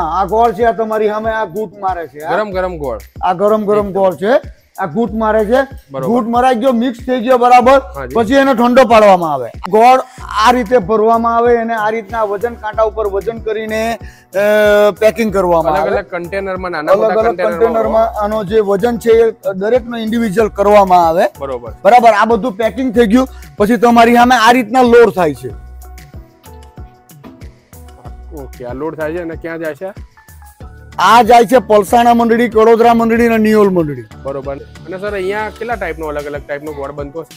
આ ગોળ છે આ તમારી સામે આ ઘૂંટ મારે છે ગરમ ગરમ ગોળ આ ગરમ ગરમ ગોળ છે આ ઘૂંટ મારે છે ઘૂંટ મરાઈ ગયો મિક્સ થઈ ગયો બરાબર પછી એને ઠંડો પાડવામાં આવે ગોળ આ રીતે ભરવામાં આવે અને આ રીતના વજન કાંટા ઉપર વજન કરીને પેકિંગ કરવામાં આવે કન્ટેનરમાં અલગ અલગ કન્ટેનરમાં આનો જે વજન છે એ દરેક દરેકનો ઇન્ડિવિજ્યુઅલ કરવામાં આવે બરાબર બરાબર આ બધું પેકિંગ થઈ ગયું પછી તમારી સામે આ રીતના લોડ થાય છે ઓકે આ લોડ થાય છે અને ક્યાં જાય છે આ જાય છે પલસાણા મંડળી કડોદરા મંડળી અને નિયોલ મંડળી બરોબર અને સર અહીંયા કેટલા ટાઈપનો અલગ અલગ ટાઈપનો ગોળ બનતો છે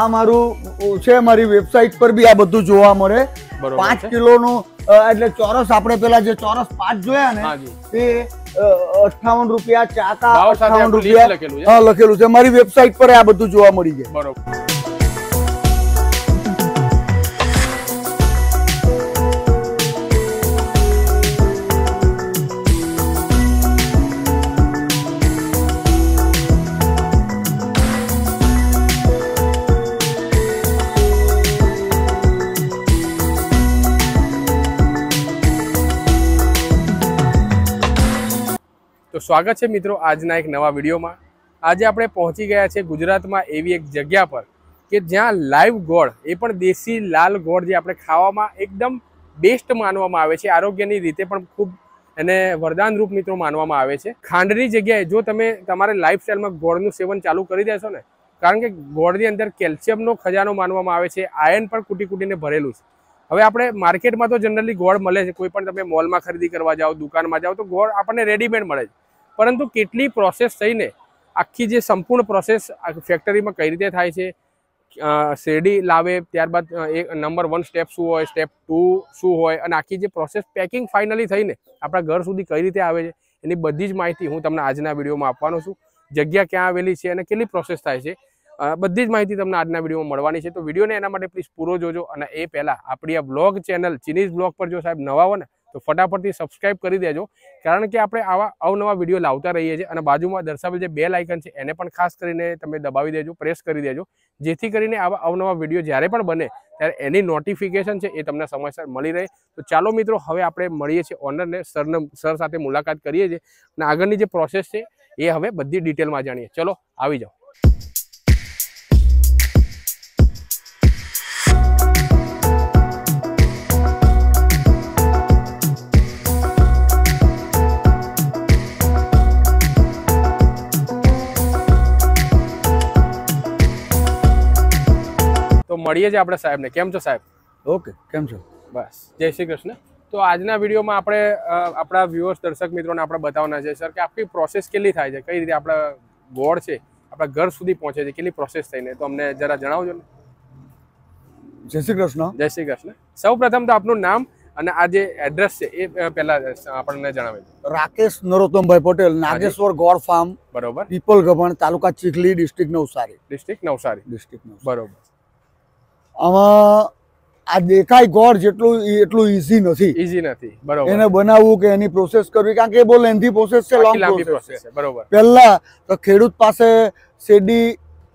આ મારું છે મારી વેબસાઇટ પર બી આ બધું જોવા મળે પાંચ કિલોનો એટલે ચોરસ આપણે પેલા જે ચોરસ પાંચ જોયા ને તે અઠાવન રૂપિયા ચાકા અઠાવન રૂપિયા લખેલું છે મારી વેબસાઇટ પર આ બધું જોવા મળી જાય બરોબર તો સ્વાગત છે મિત્રો આજના એક નવા વિડીયોમાં આજે આપણે પહોંચી ગયા છે ગુજરાતમાં એવી એક જગ્યા પર કે જ્યાં લાઈવ ગોળ એ પણ દેશી લાલ ગોળ જે આપણે ખાવામાં એકદમ બેસ્ટ માનવામાં આવે છે આરોગ્યની રીતે પણ ખૂબ એને વરદાનરૂપ મિત્રો માનવામાં આવે છે ખાંડની જગ્યાએ જો તમે તમારે લાઈફસ્ટાઈલમાં ગોળનું સેવન ચાલુ કરી દેશો ને કારણ કે ગોળની અંદર કેલ્શિયમનો ખજાનો માનવામાં આવે છે આયન પણ કૂટી કૂટીને ભરેલું છે હવે આપણે માર્કેટમાં તો જનરલી ગોળ મળે છે કોઈ પણ તમે મોલમાં ખરીદી કરવા જાઓ દુકાનમાં જાઓ તો ગોળ આપણને રેડીમેડ મળે છે પરંતુ કેટલી પ્રોસેસ થઈને આખી જે સંપૂર્ણ પ્રોસેસ ફેક્ટરીમાં કઈ રીતે થાય છે શેરડી લાવે ત્યારબાદ એક નંબર વન સ્ટેપ શું હોય સ્ટેપ ટુ શું હોય અને આખી જે પ્રોસેસ પેકિંગ ફાઇનલી થઈને આપણા ઘર સુધી કઈ રીતે આવે છે એની બધી જ માહિતી હું તમને આજના વિડીયોમાં આપવાનો છું જગ્યા ક્યાં આવેલી છે અને કેટલી પ્રોસેસ થાય છે બધી જ માહિતી તમને આજના વિડીયોમાં મળવાની છે તો વિડીયોને એના માટે પ્લીઝ પૂરો જોજો અને એ પહેલાં આપણી આ બ્લોગ ચેનલ ચીનીઝ બ્લોગ પર જો સાહેબ નવા હોય ને તો फटाफट થી સબસ્ક્રાઇબ કરી દેજો કારણ કે આપણે આવા અવનવા વિડિયો લાવતા રહીએ છીએ અને बाजूમાં દર્શાવેલ જે બેલ આઇકન છે એને પણ ખાસ કરીને તમે દબાવી દેજો પ્રેસ કરી દેજો જેથી કરીને આવા અવનવા વિડિયો જ્યારે પણ બને ત્યારે એની નોટિફિકેશન છે એ તમને સમયસર મળી રહે તો ચાલો મિત્રો હવે આપણે મળીએ છે ઓનર ને સરનમ સર સાથે મુલાકાત કરીએ છે અને આગળની જે પ્રોસેસ છે એ અમે બધી ડિટેલ માં જાણીએ ચલો આવી જાવ મળીએ છીએ આપણે સાહેબને કેમ છો સાહેબ ઓકે કેમ છો બસ જય શ્રી કૃષ્ણ તો આજના વિડીયોમાં આપણે આપણા વ્યુઅર્સ દર્શક મિત્રોને આપણે બતાવવાના છે સર કે આપણી પ્રોસેસ કેટલી થાય છે કઈ રીતે આપણા ગોળ છે આપણા ઘર સુધી પહોંચે છે કેટલી પ્રોસેસ થઈને તો અમને જરા જણાવજો ને જય શ્રી કૃષ્ણ જય શ્રી કૃષ્ણ સૌ પ્રથમ તો આપનું નામ અને આ જે એડ્રેસ છે એ પહેલા આપણને જણાવે રાકેશ નરોત્તમભાઈ પટેલ નાગેશ્વર ગોળ ફાર્મ બરોબર Pipal Gabhan taluka Chikhli district Navsari district Navsari district બરોબર આમાં આ દેખાય ગોળ જેટલું એટલું ઈઝી નથી ઈઝી નથી બરોબર એને બનાવવું કે એની પ્રોસેસ કરવી કારણ કે એ બહુ લેન્ધી પ્રોસેસ છે લોંગ પ્રોસેસ છે બરોબર પહેલા તો ખેડૂત પાસે શેરડી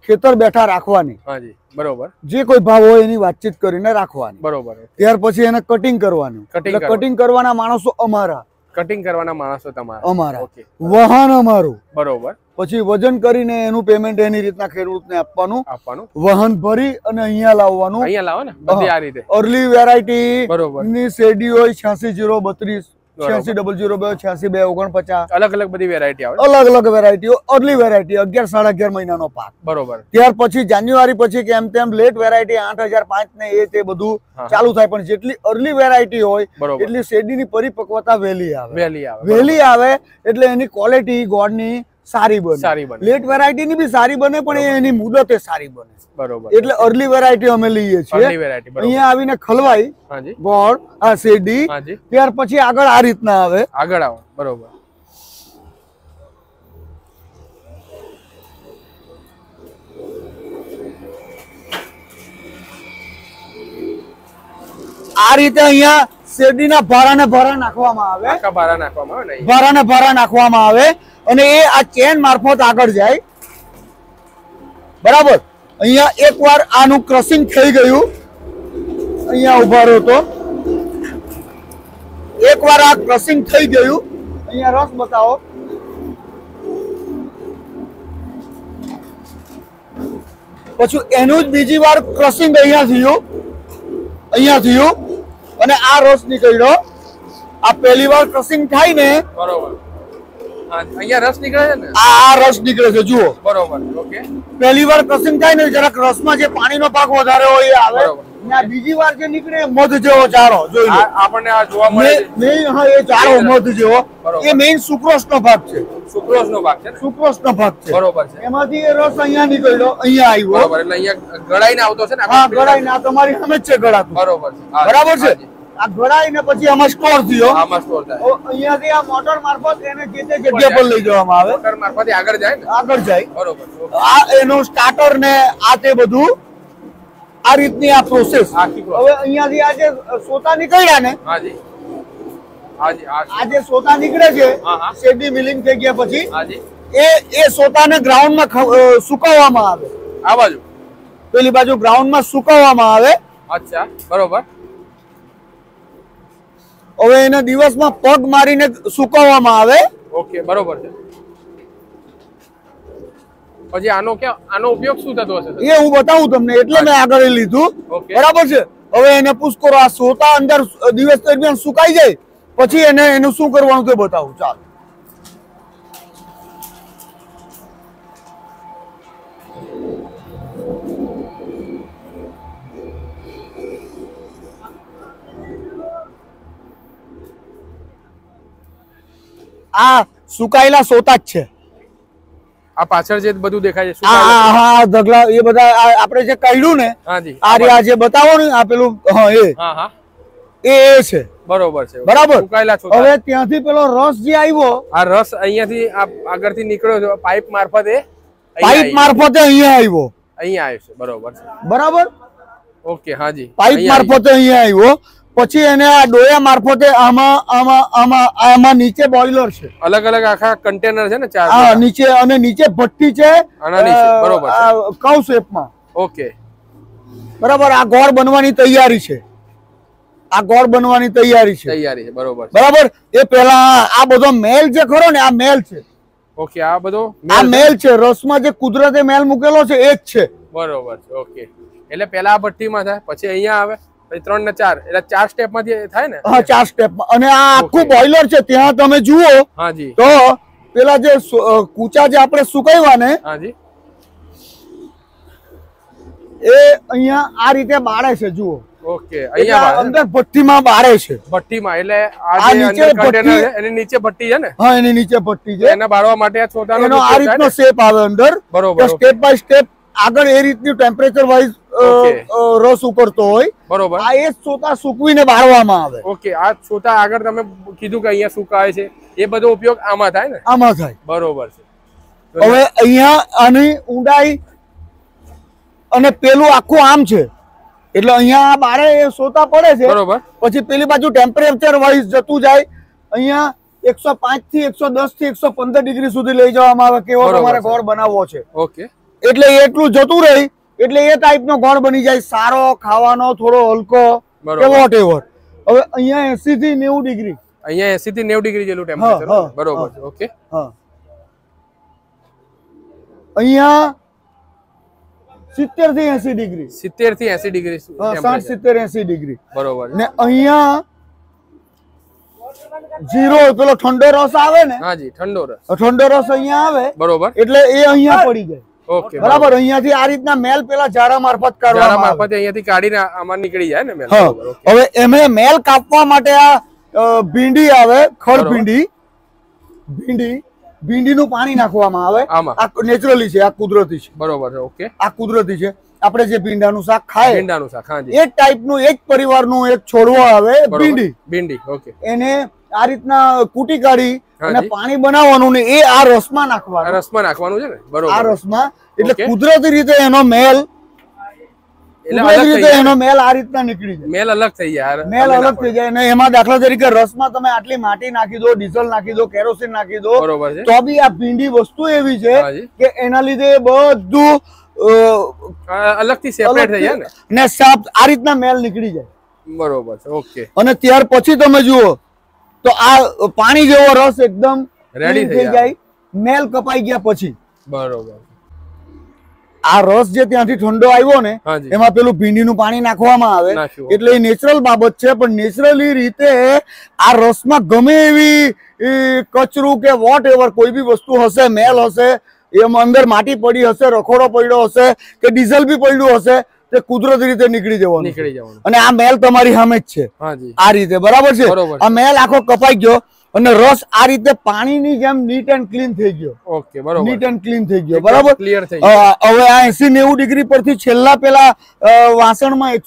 ખેતર બેઠા રાખવાની હાજી બરોબર જે કોઈ ભાવ હોય એની વાતચીત કરીને રાખવાની બરોબર ત્યાર પછી એને કટિંગ કરવાનું એટલે કટિંગ કરવાના માણસો અમારા કટિંગ કરવાના માણસો તમારા અમારા વાહન અમારું બરોબર પછી વજન કરીને એનું પેમેન્ટ એની રીતના ખેડૂતને આપવાનું આપવાનું વહન ભરી અને અહીંયા લાવવાનું અહીંયા લાવો ને બધી આ રીતે અર્લી વેરાયટી ની શેડી હોય છ્યાસી જીરો બત્રીસ છ્યાસી ડબલ જીરો બે છ્યાસી બે ઓગણપચાસ અલગ અલગ બધી વેરાયટી આવે અલગ અલગ વેરાયટીઓ અર્લી વેરાયટી અગિયાર સાડા અગિયાર મહિનાનો પાક બરોબર ત્યાર પછી જાન્યુઆરી પછી કેમ તેમ લેટ વેરાયટી આઠ હજાર પાંચ ને એ તે બધું ચાલુ થાય પણ જેટલી અર્લી વેરાયટી હોય એટલી શેરડીની પરિપક્વતા વહેલી આવે વહેલી આવે વહેલી આવે એટલે એની ક્વોલિટી ગોળની સારી બને સારી બને લેટ વેરાયટી ની બી સારી બને પણ એની મુદતે સારી બને બરોબર એટલે અર્લી વેરાયટી અમે લઈએ છીએ અહીંયા આવીને ખલવાઈ ગોળ આ શેરડી ત્યાર પછી આગળ આ રીતના આવે આગળ આવો બરોબર આ રીતે અહીંયા શેરડીના ભારાને ભારા નાખવામાં આવે ભારા નાખવામાં આવે ભારા ભારા નાખવામાં આવે અને એ આ ચેન મારફત આગળ જાય બરાબર અહીંયા એકવાર આનું ક્રસિંગ થઈ ગયું અહીંયા ઉભા રહ્યો તો એકવાર આ ક્રસિંગ થઈ ગયું અહીંયા રસ બતાવો પછી એનું જ બીજી વાર ક્રસિંગ અહીંયા થયું અહીંયા થયું અને આ રસ નીકળ્યો આ પહેલી વાર ક્રસિંગ થાય ને બરોબર અહીંયા ભાગ છે સુક્રોસ ભાગ છે બરોબર છે એમાંથી રસ અહીંયા નીકળ્યો અહીંયા આવ્યો એટલે અહીંયા ગળાઈને આવતો છે ને હા ગળાઈને આ તમારી સામે છે ગળાતું બરોબર છે બરાબર છે આ ઘોડાઈને પછી આમાં સ્ટોર થયો આમાં સ્ટોર થાય અહીંયાથી આ મોટર મારફત એને જે તે જગ્યા પર લઈ જવામાં આવે મોટર મારફત આગળ જાય ને આગળ જાય બરોબર આ એનું સ્ટાર્ટર ને આ તે બધું આ રીતની આ પ્રોસેસ હવે અહીંયાથી આ જે સોતા નીકળ્યા ને હાજી આ જે સોતા નીકળે છે શેરડી મિલિંગ થઈ ગયા પછી એ એ સોતાને ગ્રાઉન્ડમાં સુકવવામાં આવે આ બાજુ પેલી બાજુ ગ્રાઉન્ડમાં સુકાવવામાં આવે અચ્છા બરોબર હવે એને દિવસમાં પગ મારીને સુકવવામાં આવે ઓકે બરોબર છે પછી આનો કે આનો ઉપયોગ શું થતો હશે એ હું બતાવું તમને એટલે મેં આગળ લીધું બરાબર છે હવે એને પુષ્કરો આ સોતા અંદર દિવસ દરમિયાન સુકાઈ જાય પછી એને એનું શું કરવાનું તે બતાવું ચાલો આ સુકાયેલા સોતા જ છે ત્યાંથી પેલો રસ જે આવ્યો આ રસ અહીંયાથી આગળથી નીકળ્યો છે પાઇપ મારફતે મારફતે અહીંયા આવ્યો અહીંયા આવ્યો છે બરોબર બરાબર ઓકે હાજી પાઇપ મારફતે અહીંયા આવ્યો પછી એને આ ડોયા મારફતે આમાં આમાં આમાં આમાં નીચે બોઇલર છે અલગ અલગ આખા કન્ટેનર છે ને ચાર હા નીચે અને નીચે ભઠ્ઠી છે બરોબર શેપમાં ઓકે બરાબર આ ગોળ બનવાની તૈયારી છે આ ગોળ બનવાની તૈયારી છે તૈયારી છે બરોબર બરાબર એ પેલા આ બધો મેલ જે ખરો ને આ મેલ છે ઓકે આ બધો આ મેલ છે રસમાં જે કુદરતે મેલ મૂકેલો છે એ જ છે બરોબર ઓકે એટલે પેલા આ ભઠ્ઠીમાં થાય પછી અહીંયા આવે એ અહીંયા આ રીતે બાળે છે જુઓ ઓકે અહીંયા અંદર ભઠ્ઠીમાં બારે છે ભઠ્ઠીમાં એટલે એની નીચે ભઠ્ઠી છે ને એની નીચે ભઠ્ઠી છે એને બાળવા માટે અંદર બરોબર સ્ટેપ બાય સ્ટેપ આગળ એ રીતનું ટેમ્પરેચર વાઇઝ રસ ઉકળતો હોય બરોબર આ એ સોતા સૂકવીને બાળવામાં આવે ઓકે આ સોતા આગળ તમે કીધું કે અહીંયા સુકાય છે એ બધો ઉપયોગ આમાં થાય ને આમાં થાય બરોબર છે હવે અહીંયા આની ઊંડાઈ અને પેલું આખું આમ છે એટલે અહીંયા બારે સોતા પડે છે બરોબર પછી પેલી બાજુ ટેમ્પરેચર વાઇઝ જતું જાય અહીંયા એકસો પાંચ થી એકસો દસ થી એકસો પંદર ડિગ્રી સુધી લઈ જવામાં આવે કેવો તમારે ઘર બનાવવો છે ઓકે એટલે એટલું જતું રહી એટલે એ ટાઈપ નો ગોળ બની જાય સારો ખાવાનો થોડો હલકો વોટ એવર હવે અહીંયા 80 થી 90 ડિગ્રી અહીંયા 80 થી 90 ડિગ્રી જેલું ટેમ્પરેચર બરોબર ઓકે હા અહીંયા 70 થી 80 ડિગ્રી 70 થી 80 ડિગ્રી હા 60 70 ડિગ્રી બરોબર ને અહીંયા જીરો પેલો ઠંડો રસ આવે ને હાજી ઠંડો રસ ઠંડો રસ અહીંયા આવે બરોબર એટલે એ અહીંયા પડી જાય ઓકે બરાબર અહીંયાથી આ રીતના મેલ પેલા જારા મારફત કાઢવા મારફત અહીંયાથી કાઢીને આમાં નીકળી જાય ને મેલ હવે એમણે મેલ કાપવા માટે આ ભીંડી આવે ખડ ભીંડી ભીંડી ભીંડીનું પાણી નાખવામાં આવે આ નેચરલી છે આ કુદરતી છે બરોબર છે ઓકે આ કુદરતી છે આપણે જે ભીંડાનું શાક ખાય ભીંડાનું શાક હા એ ટાઈપનું એક પરિવારનું એક છોડવો આવે ભીંડી ભીંડી ઓકે એને આ રીતના કૂટી કાઢી અને પાણી બનાવવાનું ને એ આ રસમાં નાખવાનું રસમાં નાખવાનું છે ને બરોબર આ રસમાં એટલે કુદરતી રીતે એનો મેલ માટી નાખી દો ડીઝલ નાખી દો કેરોસીન નાખી દો તો બી આ ભીંડી વસ્તુ એવી છે કે એના લીધે બધું અલગથી સેપરેટ થઈ જાય ને સાફ આ રીતના મેલ નીકળી જાય બરોબર ઓકે અને ત્યાર પછી તમે જુઓ તો આ પાણી જેવો રસ એકદમ રેડી થઈ જાય મેલ કપાઈ ગયા પછી બરોબર આ રસ જે ત્યાંથી ઠંડો આવ્યો ને એમાં પેલું ભીંડીનું પાણી નાખવામાં આવે એટલે એ નેચરલ બાબત છે પણ નેચરલી રીતે આ રસમાં ગમે એવી કચરું કે વોટ એવર કોઈ બી વસ્તુ હશે મેલ હશે એમાં અંદર માટી પડી હશે રખોડો પડ્યો હશે કે ડીઝલ બી પડ્યું હશે તે કુદરતી રીતે નીકળી જવાનું અને આ મેલ તમારી સામે જ છે આ રીતે બરાબર છે આ મેલ આખો કપાઈ ગયો અને રસ આ રીતે પાણીની જેમ નીટ એન્ડ ક્લીન થઈ ગયો ઓકે બરાબર નીટ એન્ડ ક્લીન થઈ ગયો બરાબર હવે આ એસી નેવું ડિગ્રી પરથી છેલ્લા પેલા વાસણમાં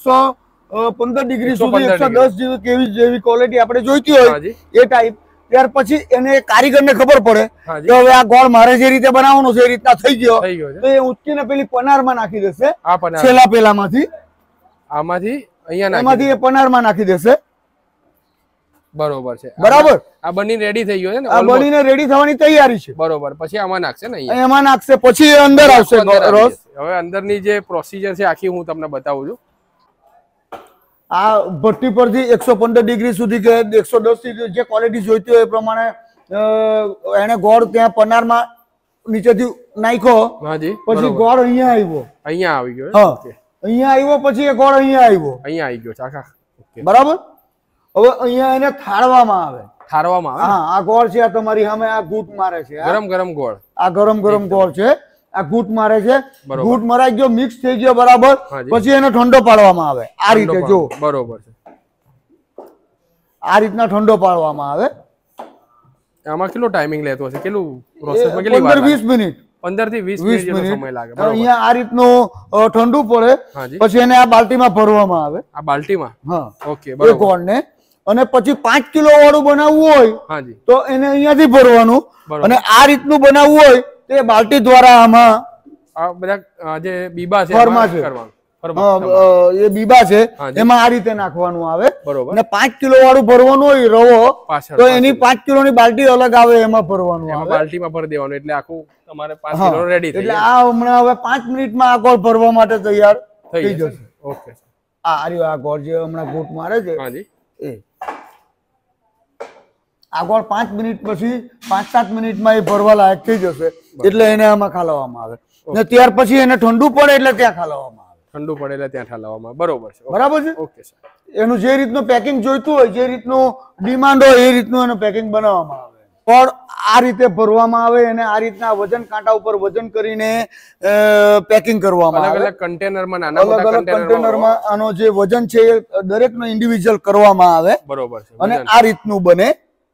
પંદર ડિગ્રી સુધી 110 જેવી કેવી જેવી ક્વોલિટી આપણે જોઈતી હોય એ ટાઈપ ત્યાર પછી એને કારીગરને ખબર પડે કે હવે આ ગોળ મારે જે રીતે બનાવવાનો છે એ રીતના થઈ ગયો તો એ ઉચકીને પેલી પનારમાં નાખી દેશે છેલ્લા પેલામાંથી આમાંથી અહીંયા આમાંથી એ પનારમાં નાખી દેશે બરોબર છે બરાબર આ બની રેડી થઈ ગયો છે ને રેડી થવાની તૈયારી છે બરોબર પછી આમાં નાખશે ને એમાં નાખશે પછી અંદર આવશે રસ હવે અંદરની જે પ્રોસિજર છે આખી હું તમને બતાવું છું આ ભઠ્ઠી પરથી એકસો પંદર ડિગ્રી સુધી કે એકસો દસ ડિગ્રી જે ક્વોલિટી જોઈતી હોય એ પ્રમાણે એને ગોળ ત્યાં પનારમાં નીચેથી નાખ્યો પછી ગોળ અહીંયા આવ્યો અહીંયા આવી ગયો અહીંયા આવ્યો પછી એ ગોળ અહીંયા આવ્યો અહીંયા આવી ગયો ચાખા બરાબર હવે અહીંયા એને થાળવામાં આવે થાળવામાં આવે હા આ ગોળ છે આ તમારી સામે આ ઘૂંટ મારે છે ગરમ ગરમ ગોળ આ ગરમ ગરમ ગોળ છે આ ઘૂંટ મારે છે ઘૂંટ મરાઈ ગયો મિક્સ થઈ ગયો બરાબર પછી એને ઠંડો પાડવામાં આવે આ રીતે જો બરોબર આ રીતના ઠંડો પાડવામાં આવે આમાં કેટલો ટાઈમિંગ લેતો હશે કેટલું પ્રોસેસમાં કેટલી વાર 20 મિનિટ 15 થી 20 મિનિટ જેટલો સમય લાગે બરાબર અહીંયા આ રીતનો ઠંડુ પડે પછી એને આ બાલટીમાં ભરવામાં આવે આ બાલટીમાં હા ઓકે બરાબર એક કોણને અને પછી પાંચ કિલો વાળું બનાવવું હોય તો એને અહીંયાથી ભરવાનું અને આ રીતનું બનાવવું હોય તે બાલટી દ્વારા આમાં જે બીબા છે ફરમાં છે એ બીબા છે એમાં આ રીતે નાખવાનું આવે બરોબર અને પાંચ કિલો વાળું ભરવાનું હોય રવો તો એની પાંચ કિલો ની બાલટી અલગ આવે એમાં ભરવાનું આવે બાલટીમાં ભરી દેવાનું એટલે આખું તમારે પાંચ કિલો રેડી એટલે આ હમણાં હવે પાંચ મિનિટમાં આ ગોળ ભરવા માટે તૈયાર થઈ જશે ઓકે આ રહ્યો આ ગોળ જે હમણાં ગોટ મારે છે એ આગળ પાંચ મિનિટ પછી પાંચ સાત મિનિટમાં એ ભરવા લાયક થઈ જશે એટલે એને આમાં ખાલાવવામાં આવે ને ત્યાર પછી એને ઠંડુ પડે એટલે ત્યાં ખાલાવવામાં આવે ઠંડુ પડે એટલે ત્યાં ઠાલવામાં બરોબર છે બરાબર છે ઓકે એનું જે રીતનું પેકિંગ જોઈતું હોય જે રીતનું ડિમાન્ડ હોય એ રીતનું એનું પેકિંગ બનાવવામાં આવે પણ આ રીતે ભરવામાં આવે અને આ રીતના વજન કાંટા ઉપર વજન કરીને પેકિંગ કરવામાં આવે અલગ કન્ટેનરમાં નાના અલગ અલગ કન્ટેનરમાં આનો જે વજન છે એ દરેકનો ઇન્ડિવિજ્યુઅલ કરવામાં આવે બરોબર છે અને આ રીતનું બને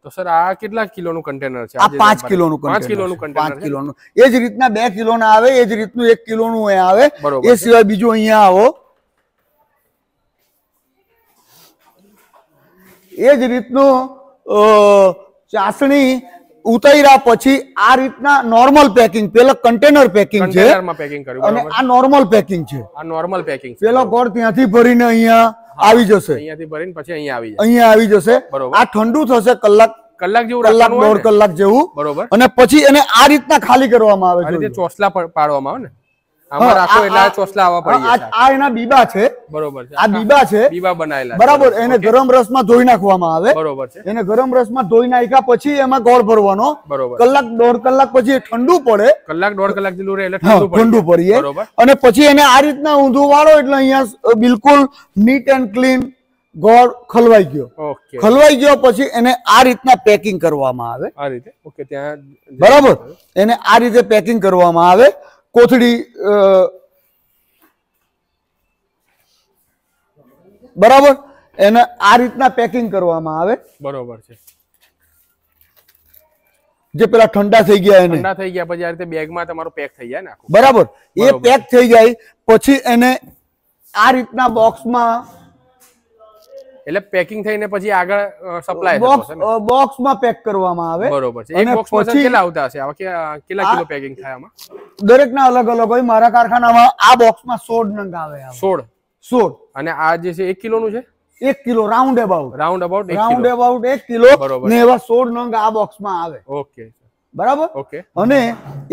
તો સર આ કેટલા કિલોનું કન્ટેનર છે આ પાંચ કિલોનું પાંચ કિલોનું કન્ટેનર પાંચ કિલોનું એ જ રીતના બે કિલોના આવે એ જ રીતનું એક કિલોનું આવે એ સિવાય બીજું અહીંયા આવો એ જ રીતનું ચાસણી ઉતાર્યા પછી આ રીતના નોર્મલ પેકિંગ પેલા કન્ટેનર પેકિંગ છે અને આ નોર્મલ પેકિંગ છે આ નોર્મલ પેકિંગ પેલો ગોળ ત્યાંથી ભરીને અહીંયા આવી જશે અહીંયાથી ભરીને પછી અહીંયા આવી જશે અહીંયા આવી જશે આ ઠંડુ થશે કલાક કલાક જેવું કલાક દોઢ કલાક જેવું બરોબર અને પછી એને આ રીતના ખાલી કરવામાં આવે છે ચોસલા પાડવામાં આવે ને એમાં ગોળ ભરવાનો કલાક દોઢ કલાક પછી ઠંડુ પડે કલાક દોઢ કલાક ઠંડુ પડીએ અને પછી એને આ રીતના ઊંધું વાળો એટલે અહીંયા બિલકુલ નીટ એન્ડ ક્લીન ગોળ ખલવાઈ ગયો ખલવાઈ ગયો પછી એને આ રીતના પેકિંગ કરવામાં આવે આ રીતે બરાબર એને આ રીતે પેકિંગ કરવામાં આવે કોથળી બરાબર એને આ રીતના પેકિંગ કરવામાં આવે બરોબર છે જે પેલા ઠંડા થઈ ગયા એને ઠંડા થઈ ગયા પછી આ રીતે બેગમાં તમારો પેક થઈ જાય ને બરાબર એ પેક થઈ જાય પછી એને આ રીતના બોક્સમાં એટલે પેકિંગ થઈને પછી આગળ સપ્લાય બોક્સ બોક્સમાં પેક કરવામાં આવે બરોબર છે એક બોક્સમાં કેટલા આવતા હશે કેટલા કિલો પેકિંગ થાય આમાં ના અલગ અલગ હોય મારા કારખાનામાં આ બોક્સ માં સોળ નંગ આવે સોળ સોળ અને આ જે છે એક કિલો નું છે એક kilo round about round about round about એક કિલો ને એવા 16 નંગ આ બોક્સમાં આવે ઓકે બરાબર ઓકે અને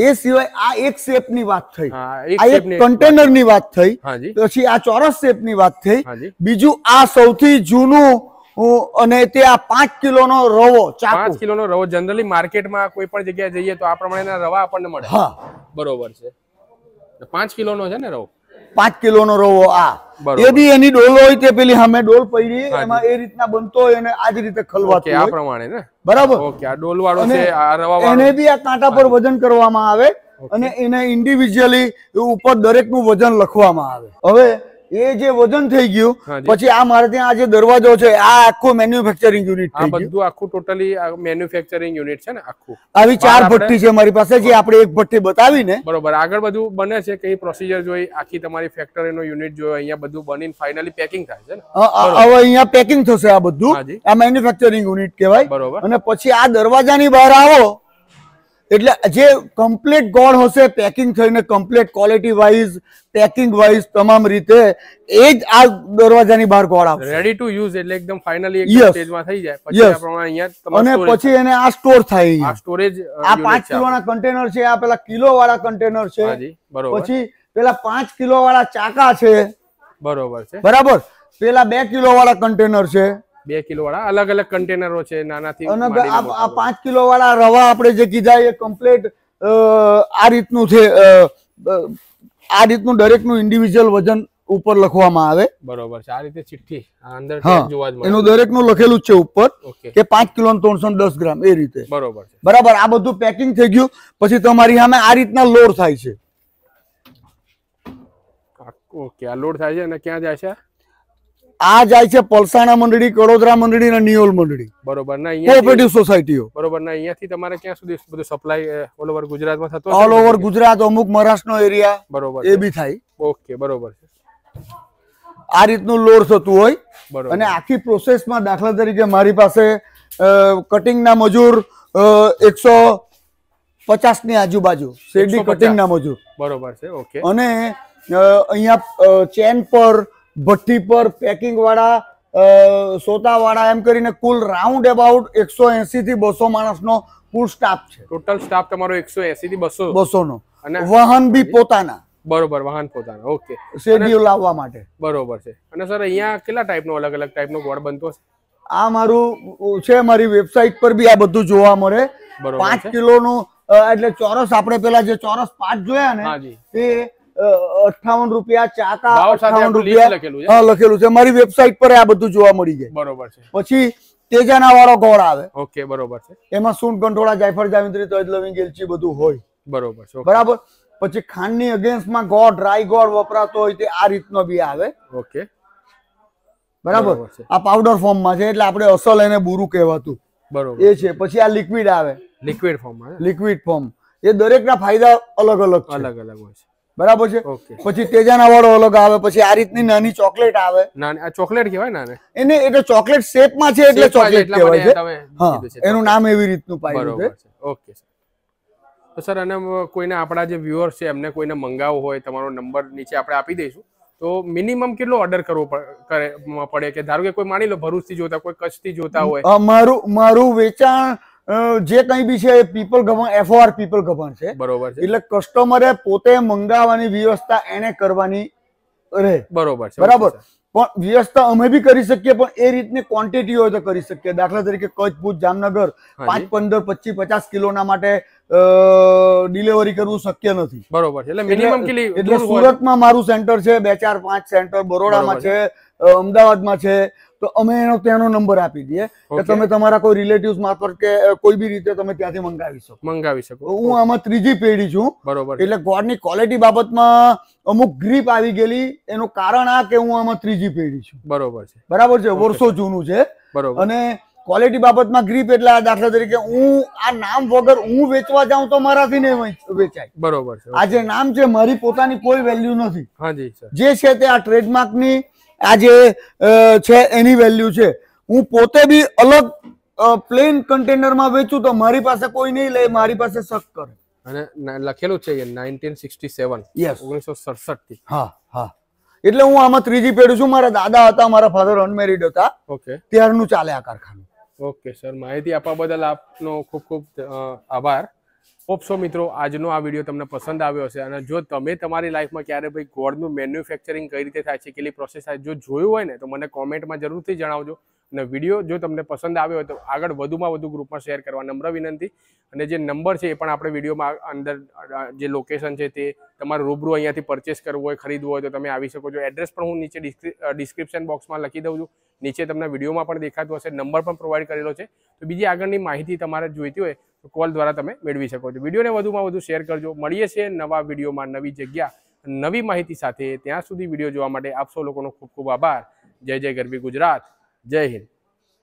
એ સિવાય આ એક શેપ ની વાત થઈ આ એક કન્ટેનર ની વાત થઈ પછી આ ચોરસ શેપ ની વાત થઈ બીજું આ સૌથી જૂનું અને તે આ પાંચ કિલો નો રવો પાંચ કિલો નો રવો જનરલી માર્કેટમાં કોઈ પણ જગ્યાએ જઈએ તો આ પ્રમાણેના રવા આપણને મળે હા બરોબર છે પાંચ કિલો નો છે ને રવો પાંચ કિલો નો રવો આ યદી એની ડોલ હોય કે પેલી સામે ડોલ પડી એમાં એ રીતના બનતો હોય અને આ જ રીતે ખલવાતો આ પ્રમાણે ને બરાબર ઓકે આ ડોલ વાળો છે આ રવા વાળો એને બી આ કાંટા પર વજન કરવામાં આવે અને એને ઇન્ડિવિડ્યુઅલી ઉપર દરેક નું વજન લખવામાં આવે હવે એ જે વજન થઈ ગયું પછી આ મારે ત્યાં આ જે દરવાજો છે આ આખો મેન્યુફેક્ચરિંગ યુનિટ થઈ બધું આખું ટોટલી મેન્યુફેક્ચરિંગ યુનિટ છે ને આખું આવી ચાર ભઠ્ઠી છે મારી પાસે જે આપણે એક ભઠ્ઠી બતાવીને બરોબર આગળ બધું બને છે કઈ પ્રોસિજર જોઈ આખી તમારી ફેક્ટરીનો યુનિટ જોઈ અહીંયા બધું બનીને ફાઇનલી પેકિંગ થાય છે ને હવે અહીંયા પેકિંગ થશે આ બધું આ મેન્યુફેક્ચરિંગ યુનિટ કહેવાય બરોબર અને પછી આ દરવાજાની બહાર આવો એટલે જે કમ્પ્લીટ ગોળ હશે પેકિંગ થઈને complete quality wise packing wise તમામ રીતે એ જ આ દરવાજાની બહાર ગોળ આવશે રેડી ટુ યુઝ એટલે એકદમ ફાઇનલી એક સ્ટેજમાં થઈ જાય પછી આપણે અહીંયા અને પછી એને આ સ્ટોર થાય આ સ્ટોરેજ આ 5 વાળા કન્ટેનર છે આ પેલા કિલો વાળા કન્ટેનર છે પછી પેલા 5 કિલો વાળા ચાકા છે બરોબર છે બરાબર પેલા 2 કિલો વાળા કન્ટેનર છે બે કિલો વાળા અલગ અલગ કન્ટેનરો છે નાનાથી પાંચ કિલો વાળા રવા આપણે જે કીધા એ કમ્પ્લેટ આ રીતનું છે આ રીતનું દરેક નું ઇન્ડિવિજ્યુઅલ વજન ઉપર લખવામાં આવે બરોબર છે આ રીતે ચિઠ્ઠી અંદર જોવા જ મળે એનું દરેકનું લખેલું છે ઉપર કે 5 કિલો 310 ગ્રામ એ રીતે બરોબર છે બરાબર આ બધું પેકિંગ થઈ ગયું પછી તમારી સામે આ રીતના લોડ થાય છે ઓકે આ લોડ થાય છે અને ક્યાં જાય છે આ જાય છે પલસાણા મંડળી કડોદરા મંડળી અને નિયોલ મંડળી બરોબર ના અહીંયા કોઓપરેટિવ સોસાયટીઓ બરોબર ના અહીંયાથી તમારે ક્યાં સુધી બધું સપ્લાય ઓલ ઓવર ગુજરાતમાં થતો ઓલ ઓવર ગુજરાત અમુક મહારાષ્ટ્રનો એરિયા બરોબર એ બી થાય ઓકે બરોબર છે આ રીતનું લોડ થતું હોય અને આખી પ્રોસેસમાં દાખલા તરીકે મારી પાસે કટિંગના મજૂર એકસો પચાસ ની આજુબાજુ શેરડી કટિંગના મજૂર બરોબર છે ઓકે અને અહીંયા ચેન પર ભઠ્ઠી પર પેકિંગ વાળા સોતા વાળા એમ કરીને કુલ રાઉન્ડ અબાઉટ એકસો એસી થી બસો માણસનો કુલ સ્ટાફ છે ટોટલ સ્ટાફ તમારો એકસો એસી થી બસો બસો નો અને વાહન બી પોતાના બરોબર વાહન પોતાના ઓકે શેરડીઓ લાવવા માટે બરોબર છે અને સર અહીંયા કેટલા ટાઈપનો અલગ અલગ ટાઈપનો બોર્ડ બનતો છે આ મારું છે મારી વેબસાઇટ પર બી આ બધું જોવા મળે પાંચ કિલોનું એટલે ચોરસ આપણે પેલા જે ચોરસ પાંચ જોયા ને એ અઠાવન રૂપિયા ચાકા અઠાવન રૂપિયા લખેલું છે મારી વેબસાઇટ પર આ બધું જોવા મળી જાય બરોબર છે પછી તેજાના વાળો ગોળ આવે ઓકે બરોબર છે એમાં સૂંઠ કંઠોળા જાયફળ જાવિત્રી તજ લવિંગ એલચી બધું હોય બરોબર છે બરાબર પછી ખાંડની અગેન્સ્ટમાં ગોળ ડ્રાય ગોળ વપરાતો હોય તે આ રીતનો બી આવે ઓકે બરાબર આ પાવડર ફોર્મમાં છે એટલે આપણે અસલ એને બુરુ કહેવાતું બરોબર એ છે પછી આ લિક્વિડ આવે લિક્વિડ ફોર્મ લિક્વિડ ફોર્મ એ દરેક ના ફાયદા અલગ અલગ અલગ અલગ હોય છે બરાબર છે પછી તેજાના વાળો અલગ આવે પછી આ રીતની નાની ચોકલેટ આવે ચોકલેટ કહેવાય ને એને એટલે ચોકલેટ શેપમાં છે એટલે ચોકલેટ કહેવાય છે એનું નામ એવી રીતનું પાડ્યું છે ઓકે તો સર અને કોઈને આપણા જે વ્યુઅર્સ છે એમને કોઈને મંગાવવું હોય તમારો નંબર નીચે આપણે આપી દઈશું તો મિનિમમ કેટલો ઓર્ડર કરવો પડે કે ધારો કે કોઈ માની લો ભરૂચથી જોતા કોઈ કચ્છથી જોતા હોય મારું મારું વેચાણ જે કંઈ બી છે એ people govern F O R people govern છે બરોબર છે એટલે કસ્ટમરે પોતે મંગાવવાની વ્યવસ્થા એને કરવાની રહે બરોબર છે બરાબર પણ વ્યવસ્થા અમે બી કરી શકીએ પણ એ રીતની ક્વોન્ટિટી હોય તો કરી શકીએ દાખલા તરીકે કચ્છ ભુજ જામનગર પાંચ પંદર પચીસ પચાસ કિલોના માટે ડિલિવરી કરવું શક્ય નથી બરોબર એટલે મિનિમમ કિલી એટલે સુરતમાં મારું સેન્ટર છે બે ચાર પાંચ સેન્ટર બરોડામાં છે અમદાવાદમાં છે તો અમે એનો તેનો નંબર આપી દઈએ કે તમે તમારા કોઈ રિલેટિવ્સ મારફત કે કોઈ બી રીતે તમે ત્યાંથી મંગાવી શકો મંગાવી શકો હું આમાં ત્રીજી પેઢી છું બરોબર એટલે ગોળની ક્વોલિટી બાબતમાં અમુક ગ્રીપ આવી ગયેલી એનું કારણ આ કે હું આમાં ત્રીજી પેઢી છું બરોબર છે બરાબર છે વર્ષો જૂનું છે બરોબર અને ક્વોલિટી બાબતમાં ગ્રીપ એટલે દાખલા તરીકે હું આ નામ વગર હું વેચવા જાઉં તો મારાથી નહીં વેચાય બરોબર છે આ જે નામ છે મારી પોતાની કોઈ વેલ્યુ નથી જે છે તે આ ટ્રેડમાર્કની આ જે છે એની વેલ્યુ છે હું પોતે બી અલગ પ્લેન કન્ટેનરમાં વેચું તો મારી પાસે કોઈ નહીં લે મારી પાસે શક કરે અને લખેલું છે કે 1967 યસ 1967 થી હા હા એટલે હું આમાં ત્રીજી પેઢી છું મારા દાદા હતા મારા ફાધર અનમેરિડ હતા ઓકે ત્યારનું ચાલે આ કારખાનું ઓકે સર માહિતી આપવા બદલ આપનો ખૂબ ખૂબ આભાર હોપસો મિત્રો આજનો આ વિડીયો તમને પસંદ આવ્યો હશે અને જો તમે તમારી લાઈફમાં ક્યારે ભાઈ ગોળનું મેન્યુફેક્ચરિંગ કઈ રીતે થાય છે કેટલી પ્રોસેસ થાય જો જોયું હોય ને તો મને કોમેન્ટમાં જરૂરથી જણાવજો અને વિડીયો જો તમને પસંદ આવ્યો હોય તો આગળ વધુમાં વધુ ગ્રુપમાં શેર કરવા નમ્ર વિનંતી અને જે નંબર છે એ પણ આપણે વિડીયોમાં અંદર જે લોકેશન છે તે તમારે રૂબરૂ અહીંયાથી પરચેસ કરવું હોય ખરીદવું હોય તો તમે આવી શકો છો એડ્રેસ પણ હું નીચે ડિસ્ક્રિપ્શન બોક્સમાં લખી દઉં છું નીચે તમને વિડીયોમાં પણ દેખાતું હશે નંબર પણ પ્રોવાઈડ કરેલો છે તો બીજી આગળની માહિતી તમારે જોઈતી હોય તો કોલ દ્વારા તમે મેળવી શકો છો વિડીયોને વધુમાં વધુ શેર કરજો મળીએ છીએ નવા વિડીયોમાં નવી જગ્યા નવી માહિતી સાથે ત્યાં સુધી વિડીયો જોવા માટે આપ લોકોનો ખૂબ ખૂબ આભાર જય જય ગરબી ગુજરાત જય હિન્દ